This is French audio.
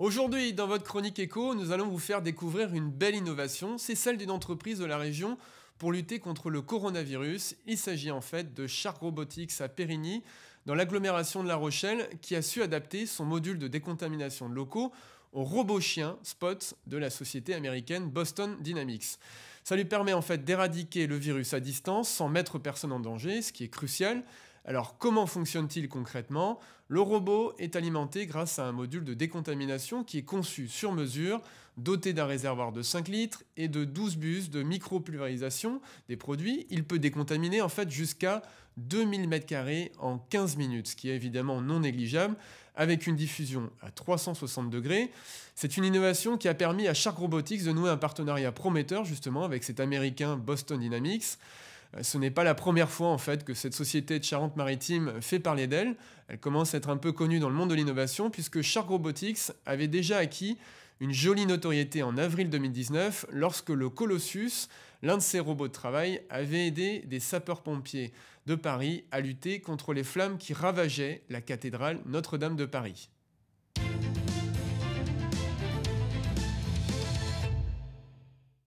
Aujourd'hui, dans votre chronique écho, nous allons vous faire découvrir une belle innovation, c'est celle d'une entreprise de la région pour lutter contre le coronavirus. Il s'agit en fait de Shark Robotics à Périgny, dans l'agglomération de La Rochelle, qui a su adapter son module de décontamination de locaux au robot chien Spot de la société américaine Boston Dynamics. Ça lui permet en fait d'éradiquer le virus à distance sans mettre personne en danger, ce qui est crucial. Alors comment fonctionne-t-il concrètement Le robot est alimenté grâce à un module de décontamination qui est conçu sur mesure, doté d'un réservoir de 5 litres et de 12 bus de micropulvérisation des produits. Il peut décontaminer en fait jusqu'à 2000 m2 en 15 minutes, ce qui est évidemment non négligeable, avec une diffusion à 360 degrés. C'est une innovation qui a permis à Shark Robotics de nouer un partenariat prometteur justement avec cet américain Boston Dynamics ce n'est pas la première fois en fait que cette société de Charente-Maritime fait parler d'elle. Elle commence à être un peu connue dans le monde de l'innovation puisque Shark Robotics avait déjà acquis une jolie notoriété en avril 2019 lorsque le Colossus, l'un de ses robots de travail, avait aidé des sapeurs-pompiers de Paris à lutter contre les flammes qui ravageaient la cathédrale Notre-Dame de Paris.